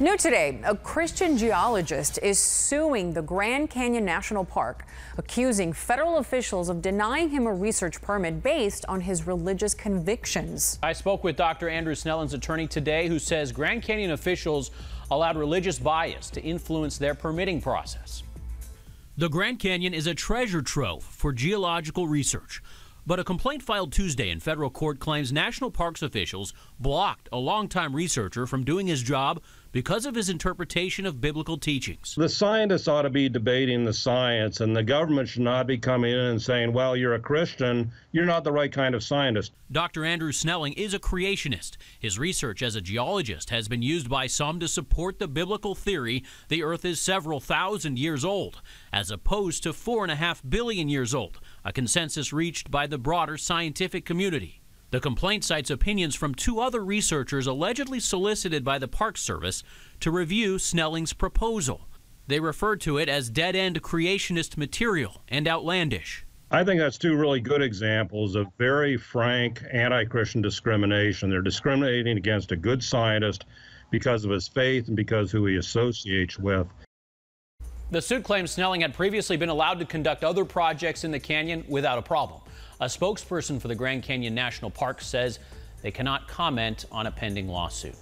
New today, a Christian geologist is suing the Grand Canyon National Park, accusing federal officials of denying him a research permit based on his religious convictions. I spoke with Dr. Andrew Snellen's attorney today, who says Grand Canyon officials allowed religious bias to influence their permitting process. The Grand Canyon is a treasure trove for geological research. But a complaint filed Tuesday in federal court claims national parks officials blocked a longtime researcher from doing his job because of his interpretation of biblical teachings. The scientists ought to be debating the science, and the government should not be coming in and saying, well, you're a Christian, you're not the right kind of scientist. Dr. Andrew Snelling is a creationist. His research as a geologist has been used by some to support the biblical theory the Earth is several thousand years old, as opposed to four and a half billion years old, a consensus reached by the broader scientific community. The complaint cites opinions from two other researchers allegedly solicited by the Park Service to review Snelling's proposal. They referred to it as dead end creationist material and outlandish. I think that's two really good examples of very frank anti Christian discrimination. They're discriminating against a good scientist because of his faith and because who he associates with. The suit claims Snelling had previously been allowed to conduct other projects in the canyon without a problem. A spokesperson for the Grand Canyon National Park says they cannot comment on a pending lawsuit.